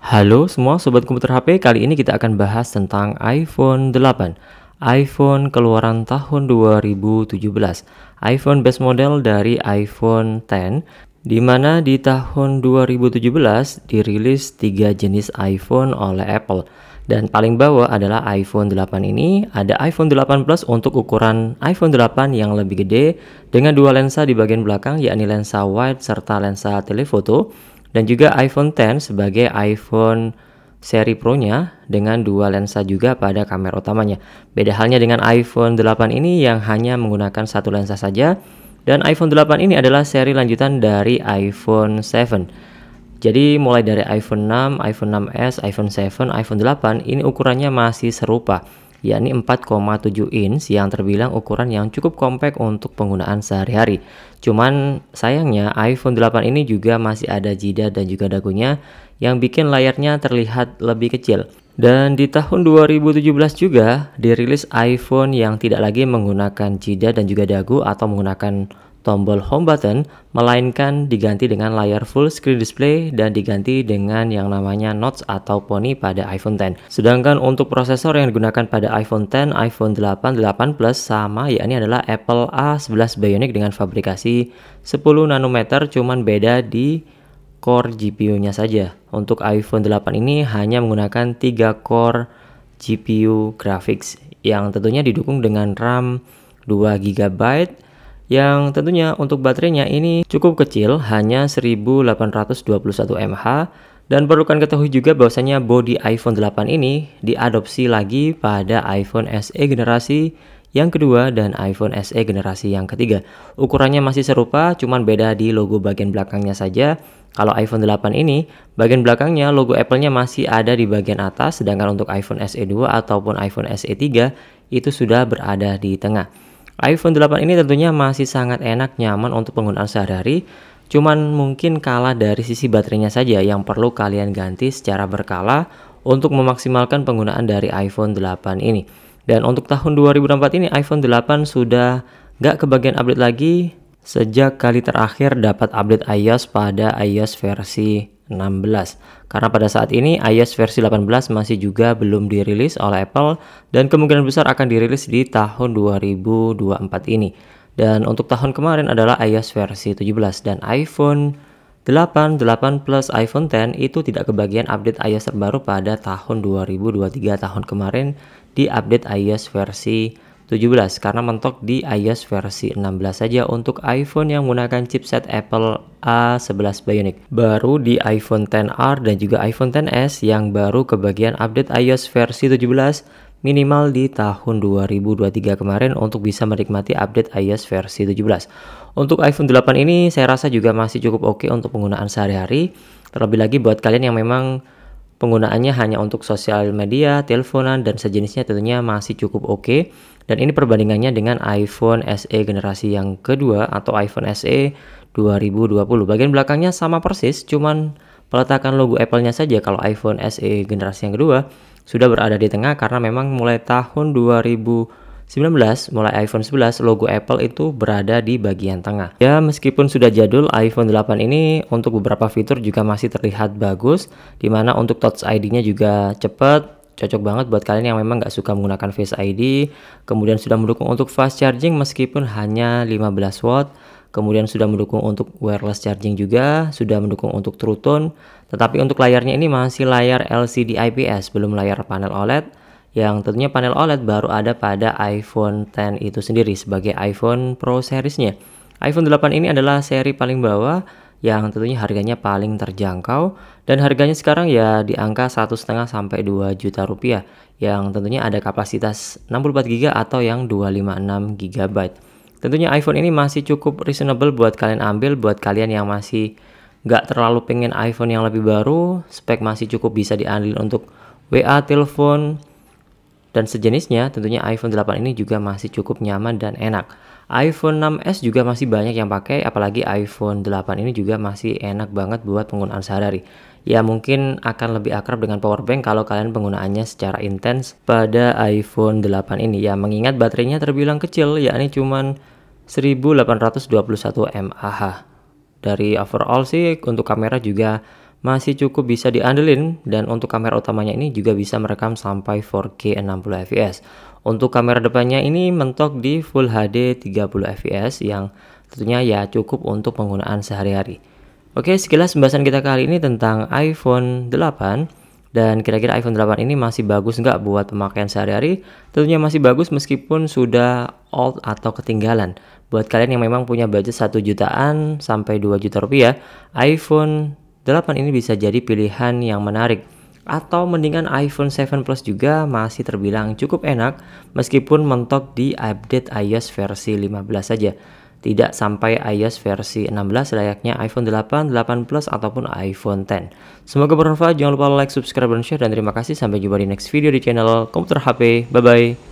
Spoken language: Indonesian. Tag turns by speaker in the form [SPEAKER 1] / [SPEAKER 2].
[SPEAKER 1] Halo semua sobat komputer HP, kali ini kita akan bahas tentang iPhone 8. iPhone keluaran tahun 2017. iPhone base model dari iPhone 10 di mana di tahun 2017 dirilis tiga jenis iPhone oleh Apple. Dan paling bawah adalah iPhone 8 ini, ada iPhone 8 Plus untuk ukuran iPhone 8 yang lebih gede dengan dua lensa di bagian belakang yakni lensa wide serta lensa telefoto dan juga iPhone X sebagai iPhone seri Pro-nya dengan dua lensa juga pada kamera utamanya. Beda halnya dengan iPhone 8 ini yang hanya menggunakan satu lensa saja dan iPhone 8 ini adalah seri lanjutan dari iPhone 7. Jadi mulai dari iPhone 6, iPhone 6s, iPhone 7, iPhone 8 ini ukurannya masih serupa yakni 4,7 inch yang terbilang ukuran yang cukup kompak untuk penggunaan sehari-hari. Cuman sayangnya iPhone 8 ini juga masih ada jidat dan juga dagunya yang bikin layarnya terlihat lebih kecil. Dan di tahun 2017 juga dirilis iPhone yang tidak lagi menggunakan jidat dan juga dagu atau menggunakan tombol home button, melainkan diganti dengan layar full screen display dan diganti dengan yang namanya notch atau poni pada iPhone 10. Sedangkan untuk prosesor yang digunakan pada iPhone 10, iPhone 8, 8 Plus sama yakni adalah Apple A11 Bionic dengan fabrikasi 10 nanometer cuman beda di core GPU-nya saja. Untuk iPhone 8 ini hanya menggunakan 3 core GPU graphics yang tentunya didukung dengan RAM 2 GB yang tentunya untuk baterainya ini cukup kecil hanya 1821 mAh dan perlu kan ketahui juga bahwasanya body iPhone 8 ini diadopsi lagi pada iPhone SE generasi yang kedua dan iPhone SE generasi yang ketiga. Ukurannya masih serupa, cuman beda di logo bagian belakangnya saja. Kalau iPhone 8 ini, bagian belakangnya logo Apple-nya masih ada di bagian atas, sedangkan untuk iPhone SE 2 ataupun iPhone SE 3 itu sudah berada di tengah iPhone 8 ini tentunya masih sangat enak nyaman untuk penggunaan sehari-hari cuman mungkin kalah dari sisi baterainya saja yang perlu kalian ganti secara berkala untuk memaksimalkan penggunaan dari iPhone 8 ini. Dan untuk tahun 2024 ini iPhone 8 sudah gak kebagian update lagi sejak kali terakhir dapat update iOS pada iOS versi 16. Karena pada saat ini iOS versi 18 masih juga belum dirilis oleh Apple dan kemungkinan besar akan dirilis di tahun 2024 ini. Dan untuk tahun kemarin adalah iOS versi 17 dan iPhone 8, 8 plus iPhone 10 itu tidak kebagian update iOS terbaru pada tahun 2023 tahun kemarin di update iOS versi 17 karena mentok di iOS versi 16 saja untuk iPhone yang menggunakan chipset Apple A11 Bionic. Baru di iPhone XR dan juga iPhone XS yang baru kebagian update iOS versi 17 minimal di tahun 2023 kemarin untuk bisa menikmati update iOS versi 17. Untuk iPhone 8 ini saya rasa juga masih cukup oke okay untuk penggunaan sehari-hari. Terlebih lagi buat kalian yang memang Penggunaannya hanya untuk sosial media, teleponan, dan sejenisnya tentunya masih cukup oke. Okay. Dan ini perbandingannya dengan iPhone SE generasi yang kedua atau iPhone SE 2020. Bagian belakangnya sama persis, cuman peletakan logo Apple-nya saja kalau iPhone SE generasi yang kedua sudah berada di tengah karena memang mulai tahun 2000 19, mulai iPhone 11, logo Apple itu berada di bagian tengah. Ya, meskipun sudah jadul, iPhone 8 ini untuk beberapa fitur juga masih terlihat bagus, dimana untuk Touch ID-nya juga cepat, cocok banget buat kalian yang memang nggak suka menggunakan Face ID, kemudian sudah mendukung untuk fast charging meskipun hanya 15 watt, kemudian sudah mendukung untuk wireless charging juga, sudah mendukung untuk True Tone, tetapi untuk layarnya ini masih layar LCD IPS, belum layar panel OLED, yang tentunya panel OLED baru ada pada iPhone X itu sendiri sebagai iPhone Pro seriesnya. iPhone 8 ini adalah seri paling bawah yang tentunya harganya paling terjangkau dan harganya sekarang ya di angka 1,5 sampai 2 juta rupiah yang tentunya ada kapasitas 64GB atau yang 256GB. Tentunya iPhone ini masih cukup reasonable buat kalian ambil buat kalian yang masih gak terlalu pengen iPhone yang lebih baru, spek masih cukup bisa diambil untuk WA, telepon, dan sejenisnya, tentunya iPhone 8 ini juga masih cukup nyaman dan enak. iPhone 6s juga masih banyak yang pakai, apalagi iPhone 8 ini juga masih enak banget buat penggunaan sehari-hari. Ya mungkin akan lebih akrab dengan power bank kalau kalian penggunaannya secara intens pada iPhone 8 ini. Ya mengingat baterainya terbilang kecil, yakni cuman 1821 mAh. Dari overall sih untuk kamera juga masih cukup bisa diandelin dan untuk kamera utamanya ini juga bisa merekam sampai 4K 60 fps. Untuk kamera depannya ini mentok di Full HD 30 fps yang tentunya ya cukup untuk penggunaan sehari-hari. Oke, sekilas pembahasan kita kali ini tentang iPhone 8 dan kira-kira iPhone 8 ini masih bagus nggak buat pemakaian sehari-hari? Tentunya masih bagus meskipun sudah old atau ketinggalan. Buat kalian yang memang punya budget 1 jutaan sampai 2 juta rupiah, iPhone 8 ini bisa jadi pilihan yang menarik atau mendingan iPhone 7 Plus juga masih terbilang cukup enak meskipun mentok di update iOS versi 15 saja. Tidak sampai iOS versi 16 layaknya iPhone 8, 8 Plus ataupun iPhone 10. Semoga bermanfaat, jangan lupa like, subscribe, dan share dan terima kasih sampai jumpa di next video di channel Komputer HP. Bye bye.